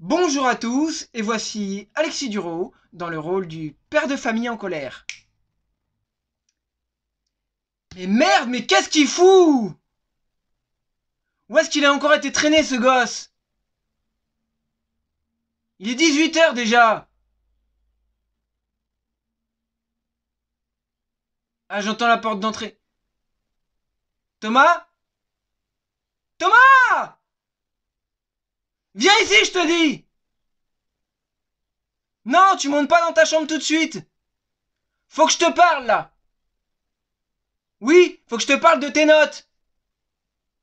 Bonjour à tous, et voici Alexis Duro dans le rôle du père de famille en colère. Mais merde, mais qu'est-ce qu'il fout Où est-ce qu'il a encore été traîné ce gosse Il est 18h déjà Ah, j'entends la porte d'entrée. Thomas Thomas Viens ici, je te dis Non, tu montes pas dans ta chambre tout de suite Faut que je te parle, là Oui, faut que je te parle de tes notes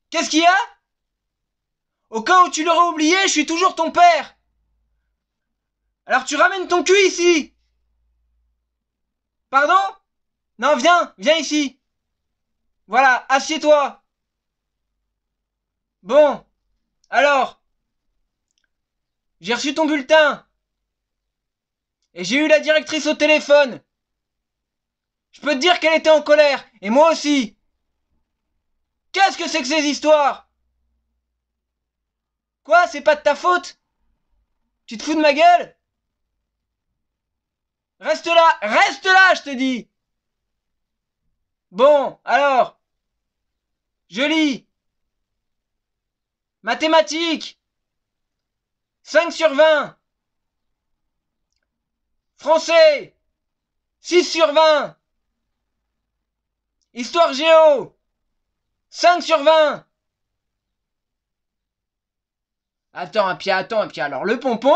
Qu'est-ce qu'il y a Au cas où tu l'aurais oublié, je suis toujours ton père Alors tu ramènes ton cul ici Pardon Non, viens, viens ici Voilà, assieds-toi Bon, alors j'ai reçu ton bulletin. Et j'ai eu la directrice au téléphone. Je peux te dire qu'elle était en colère. Et moi aussi. Qu'est-ce que c'est que ces histoires Quoi C'est pas de ta faute Tu te fous de ma gueule Reste là Reste là, je te dis Bon, alors Je lis Mathématiques 5 sur 20. Français, 6 sur 20. Histoire géo, 5 sur 20. Attends, un pied attends, et puis alors le pompon,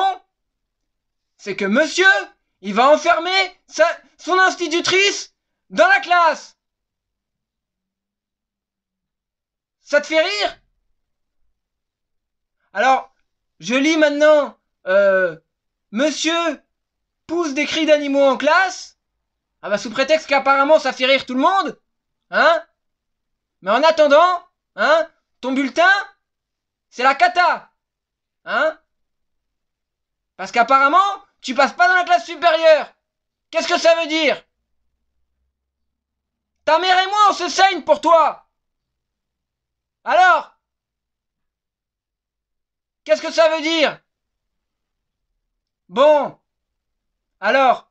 c'est que monsieur, il va enfermer sa, son institutrice dans la classe. Ça te fait rire Alors, je lis maintenant euh, Monsieur pousse des cris d'animaux en classe Ah bah sous prétexte qu'apparemment ça fait rire tout le monde Hein Mais en attendant, hein, ton bulletin, c'est la cata Hein Parce qu'apparemment, tu passes pas dans la classe supérieure Qu'est-ce que ça veut dire Ta mère et moi, on se saigne pour toi Alors Qu'est-ce que ça veut dire Bon Alors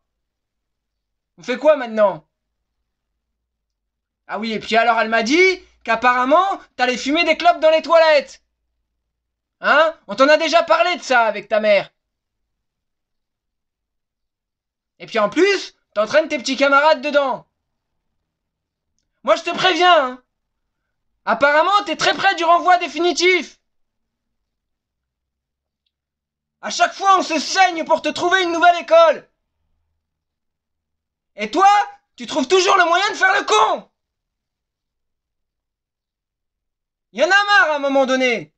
On fait quoi maintenant Ah oui, et puis alors elle m'a dit qu'apparemment t'allais fumer des clopes dans les toilettes Hein On t'en a déjà parlé de ça avec ta mère Et puis en plus, t'entraînes tes petits camarades dedans Moi je te préviens hein. Apparemment, t'es très près du renvoi définitif à chaque fois, on se saigne pour te trouver une nouvelle école. Et toi, tu trouves toujours le moyen de faire le con. Il y en a marre à un moment donné.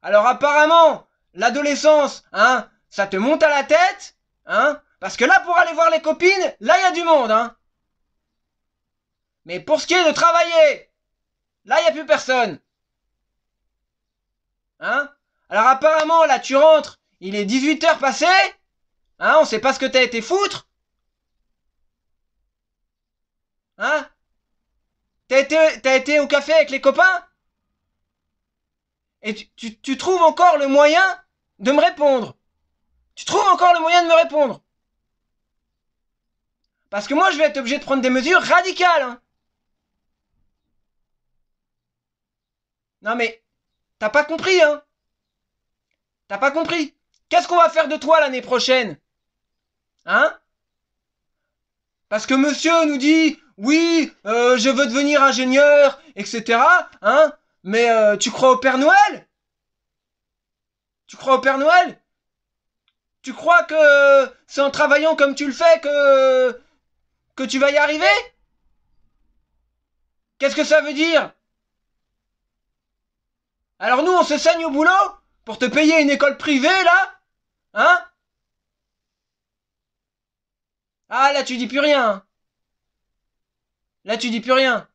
Alors apparemment, l'adolescence, hein, ça te monte à la tête, hein, parce que là, pour aller voir les copines, là, il y a du monde, hein. Mais pour ce qui est de travailler, là, il n'y a plus personne. Hein Alors apparemment, là, tu rentres, il est 18h passé Hein On sait pas ce que t'as été foutre Hein T'as été, été au café avec les copains Et tu, trouves encore le moyen de me répondre Tu trouves encore le moyen de me répondre Parce que moi, je vais être obligé de prendre des mesures radicales hein. Non mais T'as pas compris, hein T'as pas compris Qu'est-ce qu'on va faire de toi l'année prochaine Hein Parce que monsieur nous dit, oui, euh, je veux devenir ingénieur, etc. Hein Mais euh, tu crois au Père Noël Tu crois au Père Noël Tu crois que c'est en travaillant comme tu le fais que que tu vas y arriver Qu'est-ce que ça veut dire alors nous, on se saigne au boulot Pour te payer une école privée, là Hein Ah, là, tu dis plus rien. Là, tu dis plus rien.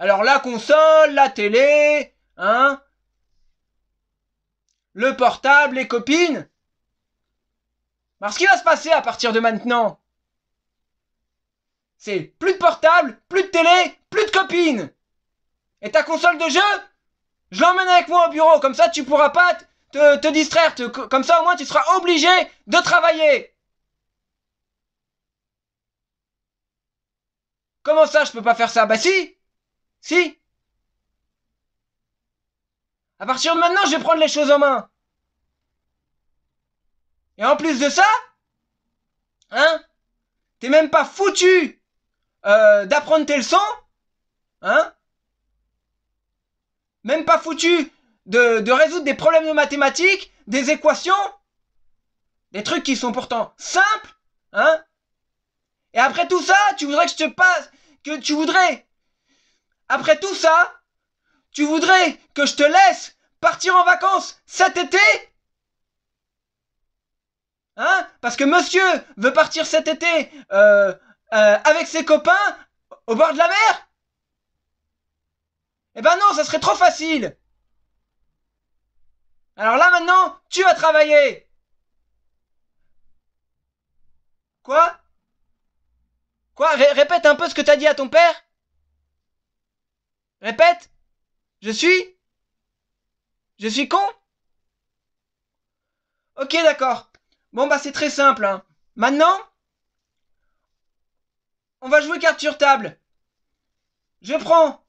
Alors la console, la télé, hein Le portable, les copines Alors ce qui va se passer à partir de maintenant C'est plus de portable, plus de télé, plus de copines Et ta console de jeu je l'emmène avec moi au bureau, comme ça tu pourras pas te, distraire, comme ça au moins tu seras obligé de travailler. Comment ça, je peux pas faire ça Bah si Si À partir de maintenant, je vais prendre les choses en main. Et en plus de ça, hein T'es même pas foutu euh, d'apprendre tes leçons, hein même pas foutu de, résoudre des problèmes de mathématiques, des équations, des trucs qui sont pourtant simples, hein Et après tout ça, tu voudrais que je te passe, que tu voudrais, après tout ça, tu voudrais que je te laisse partir en vacances cet été Hein Parce que monsieur veut partir cet été euh, euh, avec ses copains au bord de la mer eh ben non, ça serait trop facile Alors là maintenant, tu vas travailler Quoi Quoi Répète un peu ce que t'as dit à ton père Répète Je suis Je suis con Ok, d'accord. Bon, bah c'est très simple. Hein. Maintenant, on va jouer carte sur table. Je prends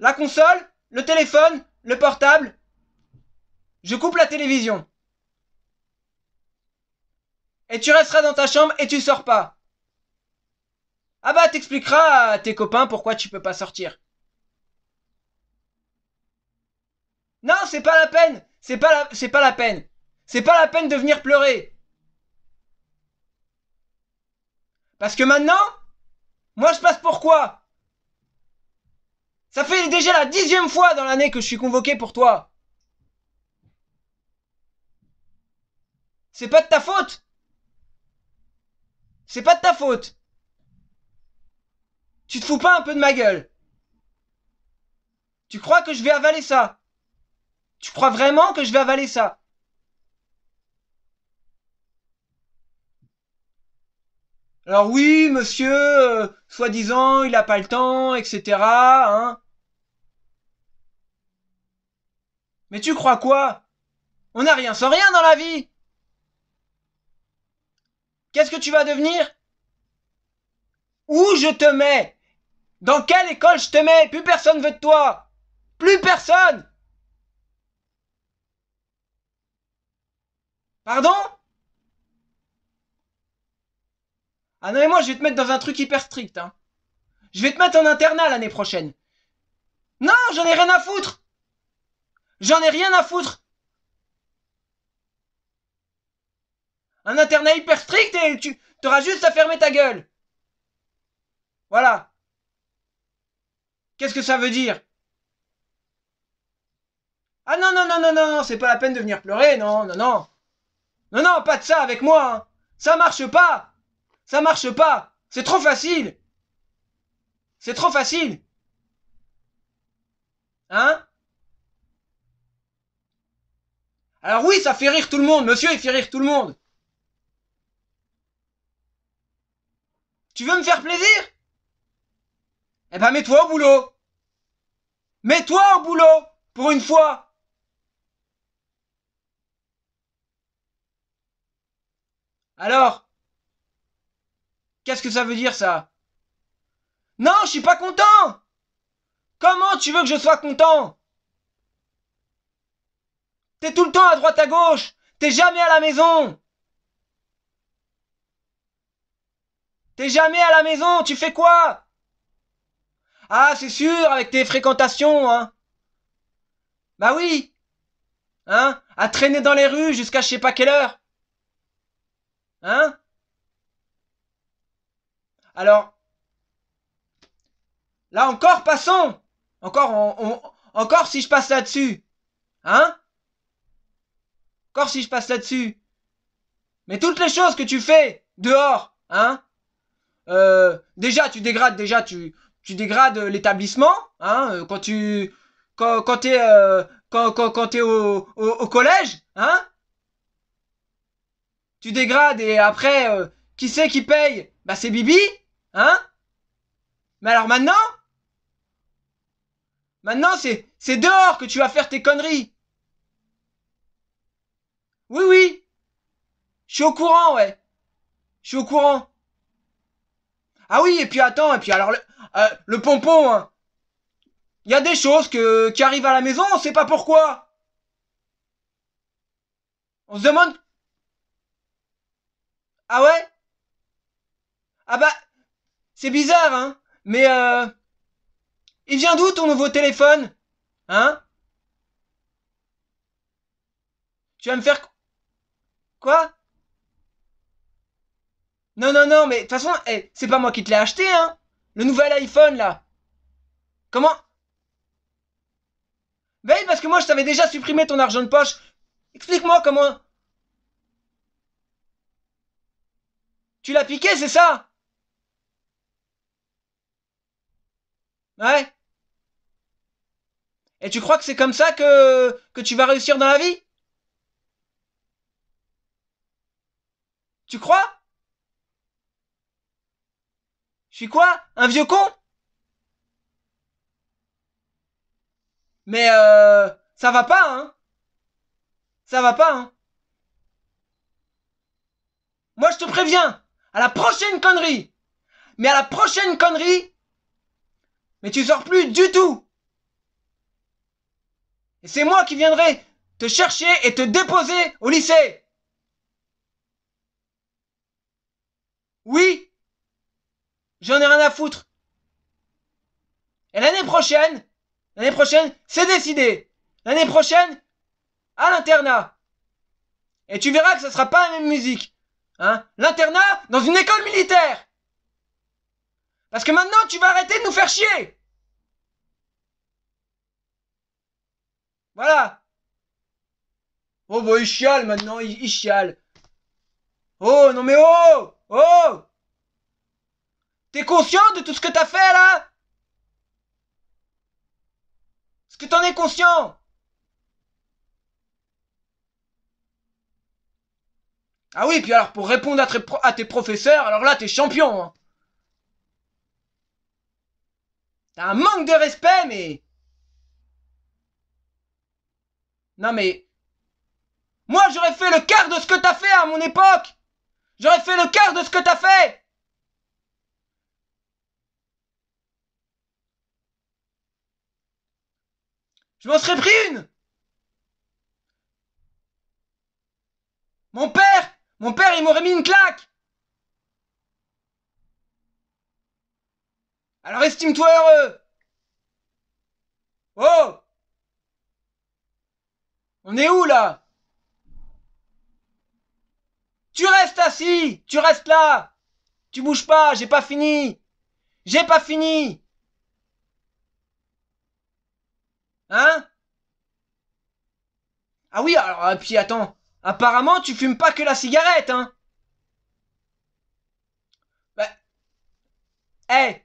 la console, le téléphone, le portable. Je coupe la télévision. Et tu resteras dans ta chambre et tu sors pas. Ah bah t'expliqueras à tes copains pourquoi tu peux pas sortir. Non, c'est pas la peine. C'est pas la, c'est pas la peine. C'est pas la peine de venir pleurer. Parce que maintenant, moi je passe pourquoi quoi ça fait déjà la dixième fois dans l'année que je suis convoqué pour toi. C'est pas de ta faute. C'est pas de ta faute. Tu te fous pas un peu de ma gueule. Tu crois que je vais avaler ça Tu crois vraiment que je vais avaler ça Alors oui, monsieur, euh, soi-disant, il n'a pas le temps, etc. Hein. Mais tu crois quoi On n'a rien sans rien dans la vie Qu'est-ce que tu vas devenir Où je te mets Dans quelle école je te mets Plus personne veut de toi Plus personne Pardon Ah non, mais moi, je vais te mettre dans un truc hyper strict. Hein. Je vais te mettre en internat l'année prochaine. Non, j'en ai rien à foutre. J'en ai rien à foutre. Un internat hyper strict et tu auras juste à fermer ta gueule. Voilà. Qu'est-ce que ça veut dire Ah non, non, non, non, non, c'est pas la peine de venir pleurer, non, non, non. Non, non, pas de ça avec moi. Hein. Ça marche pas. Ça marche pas C'est trop facile C'est trop facile Hein Alors oui, ça fait rire tout le monde, monsieur, il fait rire tout le monde. Tu veux me faire plaisir Eh ben mets-toi au boulot. Mets-toi au boulot, pour une fois. Alors Qu'est-ce que ça veut dire ça Non, je suis pas content Comment tu veux que je sois content T'es tout le temps à droite à gauche T'es jamais à la maison T'es jamais à la maison, tu fais quoi Ah, c'est sûr, avec tes fréquentations, hein Bah oui Hein À traîner dans les rues jusqu'à je sais pas quelle heure Hein alors, là encore, passons. Encore, encore si je passe là-dessus. Hein Encore si je passe là-dessus. Mais toutes les choses que tu fais dehors, hein euh, Déjà, tu dégrades, déjà, tu, tu dégrades l'établissement, hein euh, Quand tu... Quand, quand t'es... Euh, quand, quand, au, collège, hein Tu dégrades et après, qui c'est qui paye Bah c'est Bibi Hein Mais alors maintenant Maintenant, c'est dehors que tu vas faire tes conneries. Oui, oui. Je suis au courant, ouais. Je suis au courant. Ah oui, et puis attends, et puis alors le, euh, le pompon, hein. Il y a des choses que, qui arrivent à la maison, on sait pas pourquoi. On se demande. Ah ouais Ah bah, c'est bizarre, hein Mais euh... Il vient d'où ton nouveau téléphone Hein Tu vas me faire... Quoi Non, non, non, mais de toute façon, eh, c'est pas moi qui te l'ai acheté, hein Le nouvel iPhone, là Comment mais ben parce que moi, je t'avais déjà supprimé ton argent de poche. Explique-moi comment... Tu l'as piqué, c'est ça Ouais. Et tu crois que c'est comme ça que, que tu vas réussir dans la vie Tu crois Je suis quoi Un vieux con Mais euh, ça va pas, hein Ça va pas, hein Moi, je te préviens, à la prochaine connerie Mais à la prochaine connerie, mais tu sors plus du tout Et c'est moi qui viendrai te chercher et te déposer au lycée Oui J'en ai rien à foutre Et l'année prochaine L'année prochaine, c'est décidé L'année prochaine, à l'internat Et tu verras que ce sera pas la même musique Hein L'internat dans une école militaire parce que maintenant, tu vas arrêter de nous faire chier. Voilà. Oh, bah, il chiale maintenant, il, chiale. Oh, non mais oh Oh T'es conscient de tout ce que t'as fait, là Est-ce que t'en es conscient Ah oui, puis alors, pour répondre à, à tes professeurs, alors là, t'es champion, hein. un manque de respect, mais... Non, mais... Moi, j'aurais fait le quart de ce que t'as fait à mon époque J'aurais fait le quart de ce que t'as fait Je m'en serais pris une Mon père Mon père, il m'aurait mis une claque Alors estime-toi heureux Oh On est où là Tu restes assis Tu restes là Tu bouges pas, j'ai pas fini J'ai pas fini Hein Ah oui, alors, ah, puis attends. Apparemment, tu fumes pas que la cigarette, hein Bah... Eh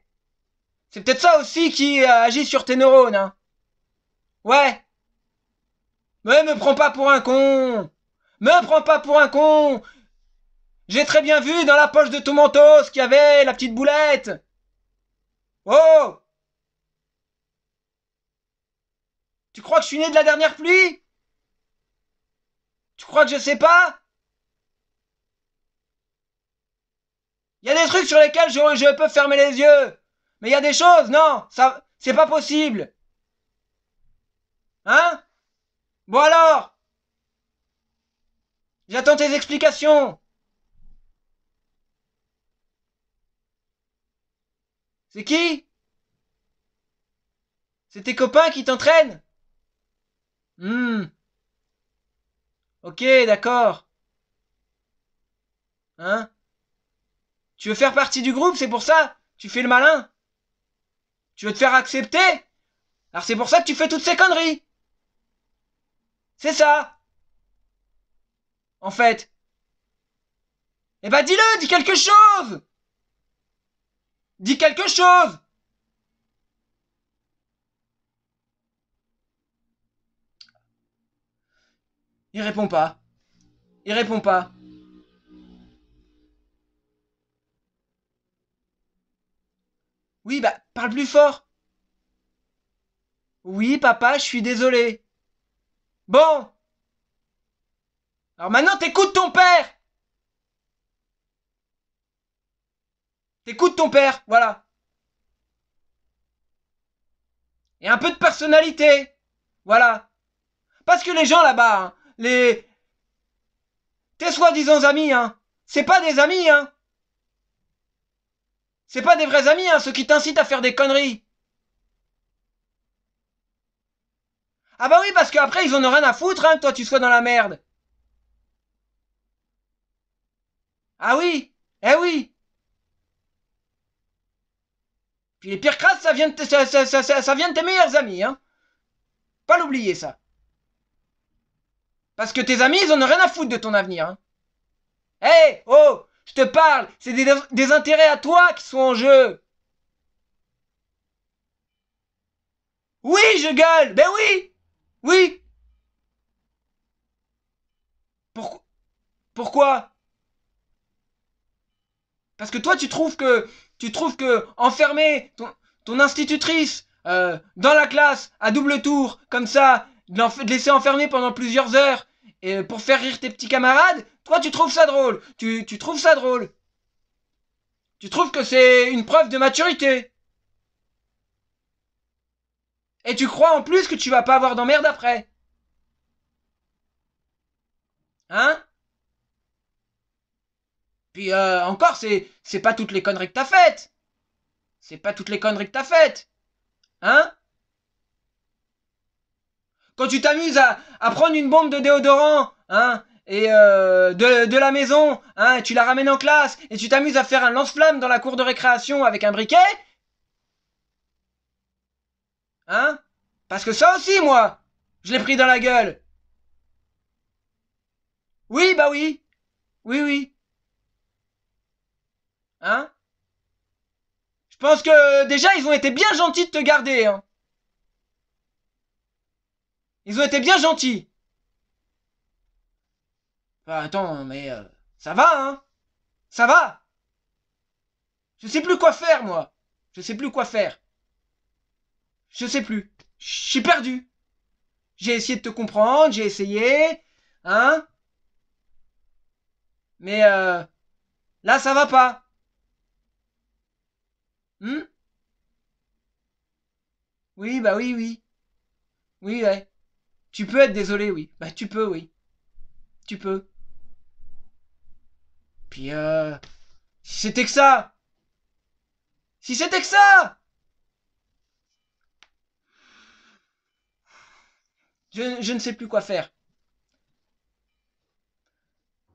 c'est peut-être ça aussi qui euh, agit sur tes neurones. Hein. Ouais. Mais me prends pas pour un con. Me prends pas pour un con. J'ai très bien vu dans la poche de ton manteau ce qu'il y avait, la petite boulette. Oh Tu crois que je suis né de la dernière pluie Tu crois que je sais pas Il y a des trucs sur lesquels je peux fermer les yeux. Mais il y a des choses, non Ça, c'est pas possible. Hein Bon alors J'attends tes explications. C'est qui C'est tes copains qui t'entraînent Hmm. Ok, d'accord. Hein Tu veux faire partie du groupe, c'est pour ça Tu fais le malin tu veux te faire accepter Alors c'est pour ça que tu fais toutes ces conneries C'est ça En fait Eh ben dis-le, dis quelque chose Dis quelque chose Il répond pas. Il répond pas. Oui, bah, parle plus fort. Oui, papa, je suis désolé. Bon. Alors maintenant, t'écoutes ton père. T'écoutes ton père, voilà. Et un peu de personnalité, voilà. Parce que les gens là-bas, hein, les... Tes soi-disant amis, hein, c'est pas des amis, hein. C'est pas des vrais amis, hein, ceux qui t'incitent à faire des conneries. Ah bah oui, parce qu'après, ils en ont rien à foutre, hein, toi, tu sois dans la merde. Ah oui, eh oui. Puis les pires crasses, ça vient de, ça, ça, ça, vient de tes meilleurs amis, hein. Pas l'oublier, ça. Parce que tes amis, ils en ont rien à foutre de ton avenir, hein. Hé, eh, oh je te parle, c'est des, intérêts à toi qui sont en jeu. Oui, je gueule. Ben oui. Oui. Pourquoi Pourquoi Parce que toi, tu trouves que tu trouves que enfermer ton, institutrice euh, dans la classe à double tour comme ça, de laisser enfermer pendant plusieurs heures, et pour faire rire tes petits camarades, toi tu trouves ça drôle. Tu, trouves ça drôle. Tu trouves que c'est une preuve de maturité. Et tu crois en plus que tu vas pas avoir d'emmerde après. Hein Puis euh, encore, c'est, c'est pas toutes les conneries que t'as faites. C'est pas toutes les conneries que t'as faites. Hein quand tu t'amuses à, prendre une bombe de déodorant, hein, et euh, de, la maison, hein, tu la ramènes en classe, et tu t'amuses à faire un lance-flamme dans la cour de récréation avec un briquet, hein Parce que ça aussi, moi, je l'ai pris dans la gueule. Oui, bah oui. Oui, oui. Hein Je pense que déjà, ils ont été bien gentils de te garder, hein. Ils ont été bien gentils. Enfin, attends, mais euh, ça va, hein Ça va Je sais plus quoi faire, moi. Je sais plus quoi faire. Je sais plus. Je suis perdu. J'ai essayé de te comprendre, j'ai essayé, hein Mais euh, là, ça va pas. Hmm oui, bah oui, oui. Oui, ouais. Tu peux être désolé, oui. Bah, tu peux, oui. Tu peux. Puis, euh... Si c'était que ça Si c'était que ça je, ne sais plus quoi faire.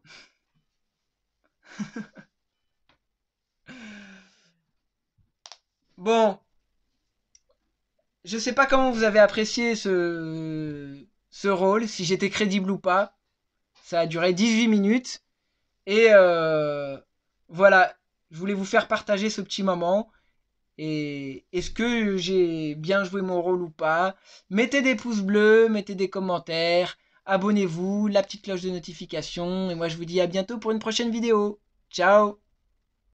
bon. Je sais pas comment vous avez apprécié ce ce rôle, si j'étais crédible ou pas. Ça a duré 18 minutes. Et euh, voilà, je voulais vous faire partager ce petit moment. Et est-ce que j'ai bien joué mon rôle ou pas Mettez des pouces bleus, mettez des commentaires, abonnez-vous, la petite cloche de notification. Et moi, je vous dis à bientôt pour une prochaine vidéo. Ciao